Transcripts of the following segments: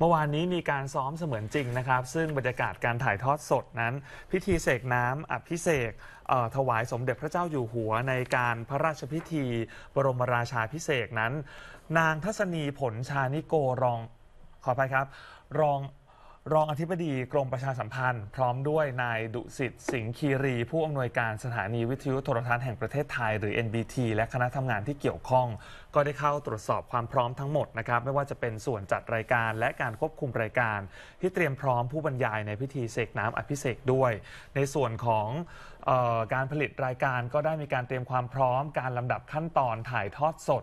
เมื่อวานนี้มีการซ้อมเสมือนจริงนะครับ ซึ่งบรรยากาศการถ่ายทอดสดนั้น พิธีเสกน้ำอภิเษกถวายสมเด็จพระเจ้าอยู่หัวในการพระราชพิธีบรมราชาพิเศษนั้น นางทัศนีผลชานิโกรองขออภัยครับรองรองอธิบดีกรมประชาสัมพันธ์พร้อมด้วยนายดุสิตสิงห์คีรี ผู้อำนวยการสถานีวิทยุโทรทัศน์แห่งประเทศไทยหรือ NBT และคณะทำงานที่เกี่ยวข้อง ก็ได้เข้าตรวจสอบความพร้อมทั้งหมดนะครับ ไม่ว่าจะเป็นส่วนจัดรายการและการควบคุมรายการ ที่เตรียมพร้อมผู้บรรยายในพิธีเสกน้ำอภิเษกด้วย ในส่วนของออการผลิตรายการก็ได้มีการเตรียมความพร้อมการลำดับขั้นตอนถ่ายทอดสด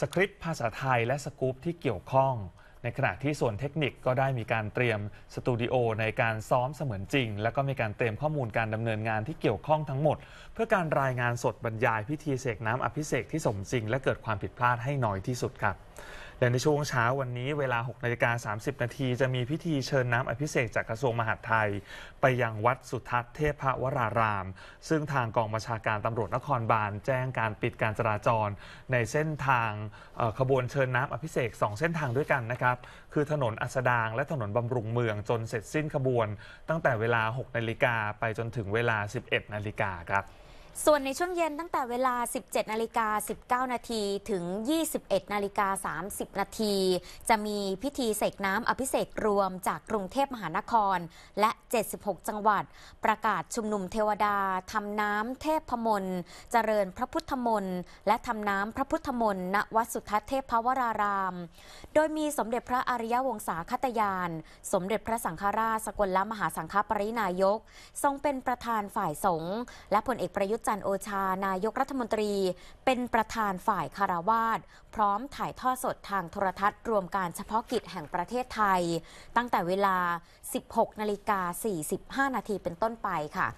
สคริปต์ภาษาไทยและสกู๊ปที่เกี่ยวข้องในขณะที่ส่วนเทคนิคก็ได้มีการเตรียมสตูดิโอในการซ้อมเสมือนจริง และก็มีการเตรียมข้อมูลการดำเนินงานที่เกี่ยวข้องทั้งหมด เพื่อการรายงานสดบรรยายพิธีเสกน้ำอภิเษกที่สมจริง และเกิดความผิดพลาดให้น้อยที่สุดครับและในช่วงเช้าวันนี้เวลา 6นาฬิกา30 นาทีจะมีพิธีเชิญน้ำอภิเษกจากกระทรวงมหาดไทย ไปยังวัดสุทัศน์เทพวราราม ซึ่งทางกองบัญชาการตำรวจนครบาลแจ้งการปิดการจราจร ในเส้นทางขบวนเชิญน้ำอภิเษก 2 เส้นทางด้วยกันนะครับ คือถนนอัสดางและถนนบำรุงเมืองจนเสร็จสิ้นขบวน ตั้งแต่เวลา 6 นาฬิกาไปจนถึงเวลา 11 นาฬิกาครับส่วนในช่วงเย็นตั้งแต่เวลา 17 นาฬิกา 19 นาทีถึง 21 นาฬิกา 30 นาที จะมีพิธีเสกน้ำอภิเษกรวมจากกรุงเทพมหานคร และ 76 จังหวัด ประกาศชุมนุมเทวดาทำน้ำเทพพมนเจริญพระพุทธมนต์และทำน้ำพระพุทธมนต์ณวัดสุทัศเทพพวราราม โดยมีสมเด็จพระอริยวงศาคตยาน สมเด็จพระสังฆราชสกลมหาสังฆปรินายก ทรงเป็นประธานฝ่ายสงฆ์และผลเอกประยุทธ์จันโอชา นายกรัฐมนตรีเป็นประธานฝ่ายคารวาสพร้อมถ่ายทอดสดทางโทรทัศน์ รวมการเฉพาะกิจแห่งประเทศไทย ตั้งแต่เวลา 16 นาฬิกา 45 นาทีเป็นต้นไปค่ะ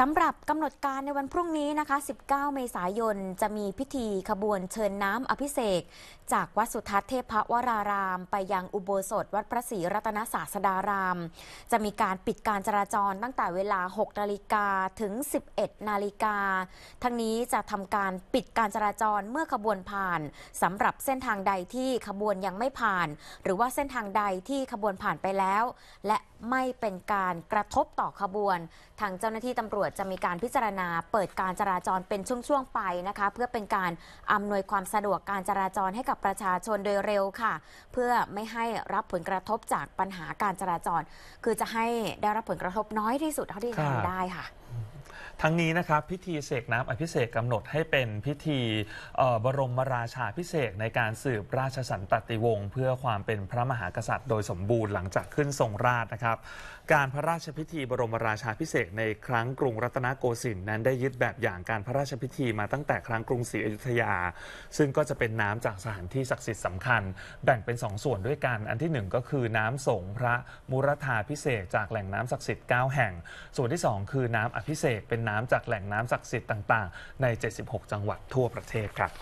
สำหรับกำหนดการในวันพรุ่งนี้นะคะ 19 เมษายนจะมีพิธีขบวนเชิญน้ำอภิเษกจากวัดสุทัศน์เทพวรารามไปยังอุโบสถวัดพระศรีรัตนศาสดาราม จะมีการปิดการจราจรตั้งแต่เวลา 6นาฬิกาถึง 11นาฬิกา ทั้งนี้จะทำการปิดการจราจรเมื่อขบวนผ่าน สำหรับเส้นทางใดที่ขบวนยังไม่ผ่าน หรือว่าเส้นทางใดที่ขบวนผ่านไปแล้ว และไม่เป็นการกระทบต่อขบวน ทางเจ้าหน้าที่ตำรวจวจจะมีการพิจารณาเปิดการจราจรเป็นช่วง ๆ ไปนะคะ เพื่อเป็นการอำนวยความสะดวกการจราจรให้กับประชาชนโดยเร็วค่ะ เพื่อไม่ให้รับผลกระทบจากปัญหาการจราจร คือจะให้ได้รับผลกระทบน้อยที่สุดเท่าที่จะทำได้ค่ะทั้งนี้นะครับพิธีเสกน้ำอภิเษกกำหนดให้เป็นพิธีบรมราชาพิเศษในการสืบราชสันตติวงศ์เพื่อความเป็นพระมหากษัตริย์โดยสมบูรณ์หลังจากขึ้นทรงราชนะครับ การพระราชพิธีบรมราชาพิเศษในครั้งกรุงรัตนโกสินทร์นั้นได้ยึดแบบอย่างการพระราชพิธี มาตั้งแต่ครั้งกรุงศรีอยุธยา ซึ่งก็จะเป็นน้ำจากสถานที่ศักดิ์สิทธิ์สำคัญแบ่งเป็น 2 ส่วนด้วยกัน อันที่1ก็คือน้ำสงพระมุรธาพิเศษจากแหล่งน้ำศักดิ์สิทธิ์9แห่ง ส่วนที่ 2 คือน้ำอภิเษกเป็นน้ำจากแหล่งน้ำศักดิ์สิทธิ์ต่างๆ ใน 76 จังหวัดทั่วประเทศครับ